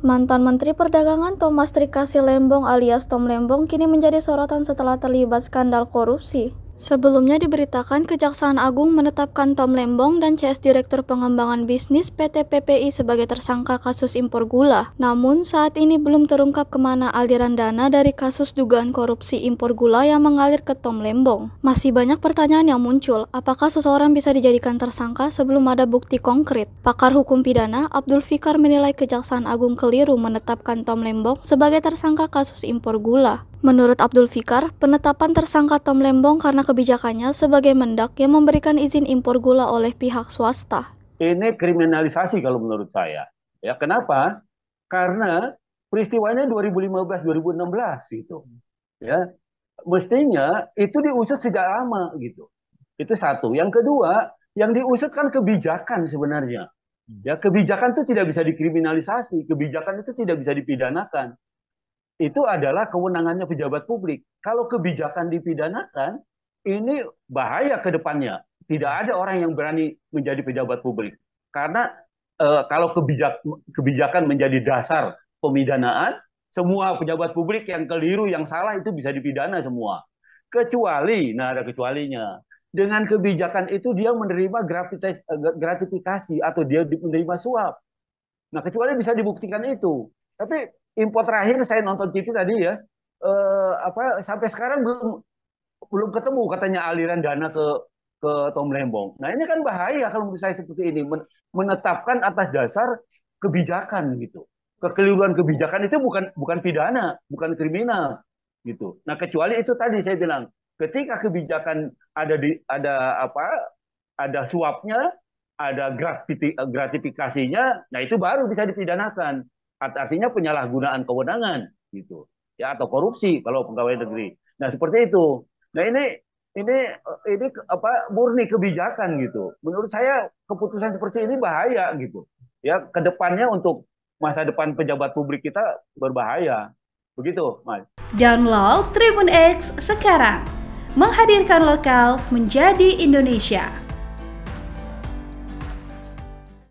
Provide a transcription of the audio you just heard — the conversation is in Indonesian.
Mantan Menteri Perdagangan Thomas Trikasi Lembong alias Tom Lembong kini menjadi sorotan setelah terlibat skandal korupsi. Sebelumnya diberitakan Kejaksaan Agung menetapkan Tom Lembong dan CS Direktur Pengembangan Bisnis PT PPI sebagai tersangka kasus impor gula. Namun saat ini belum terungkap kemana aliran dana dari kasus dugaan korupsi impor gula yang mengalir ke Tom Lembong. Masih banyak pertanyaan yang muncul, apakah seseorang bisa dijadikan tersangka sebelum ada bukti konkret? Pakar hukum pidana Abdul Fikar menilai Kejaksaan Agung keliru menetapkan Tom Lembong sebagai tersangka kasus impor gula. Menurut Abdul Fikar, penetapan tersangka Tom Lembong karena kebijakannya sebagai mendak yang memberikan izin impor gula oleh pihak swasta. Ini kriminalisasi kalau menurut saya. Ya, kenapa? Karena peristiwanya 2015-2016 gitu. Ya, mestinya itu diusut sejak lama gitu. Itu satu. Yang kedua, yang diusut kan kebijakan sebenarnya. Ya, kebijakan itu tidak bisa dikriminalisasi, kebijakan itu tidak bisa dipidanakan itu adalah kewenangannya pejabat publik. Kalau kebijakan dipidanakan, ini bahaya ke depannya. Tidak ada orang yang berani menjadi pejabat publik. Karena eh, kalau kebijak, kebijakan menjadi dasar pemidanaan, semua pejabat publik yang keliru, yang salah itu bisa dipidana semua. Kecuali, nah ada kecualinya. Dengan kebijakan itu dia menerima eh, gratifikasi atau dia menerima suap. Nah kecuali bisa dibuktikan itu. Tapi info terakhir saya nonton TV tadi ya, eh, apa sampai sekarang belum belum ketemu katanya aliran dana ke ke Tom Lembong. Nah ini kan bahaya kalau menurut saya seperti ini menetapkan atas dasar kebijakan gitu. Kekeliruan kebijakan itu bukan bukan pidana, bukan kriminal gitu. Nah kecuali itu tadi saya bilang ketika kebijakan ada di ada apa ada suapnya, ada gratifikasinya, nah itu baru bisa dipidanakan artinya penyalahgunaan kewenangan gitu ya atau korupsi kalau pegawai negeri nah seperti itu nah ini ini ini apa murni kebijakan gitu menurut saya keputusan seperti ini bahaya gitu ya kedepannya untuk masa depan pejabat publik kita berbahaya begitu mas download Tribun X sekarang menghadirkan lokal menjadi Indonesia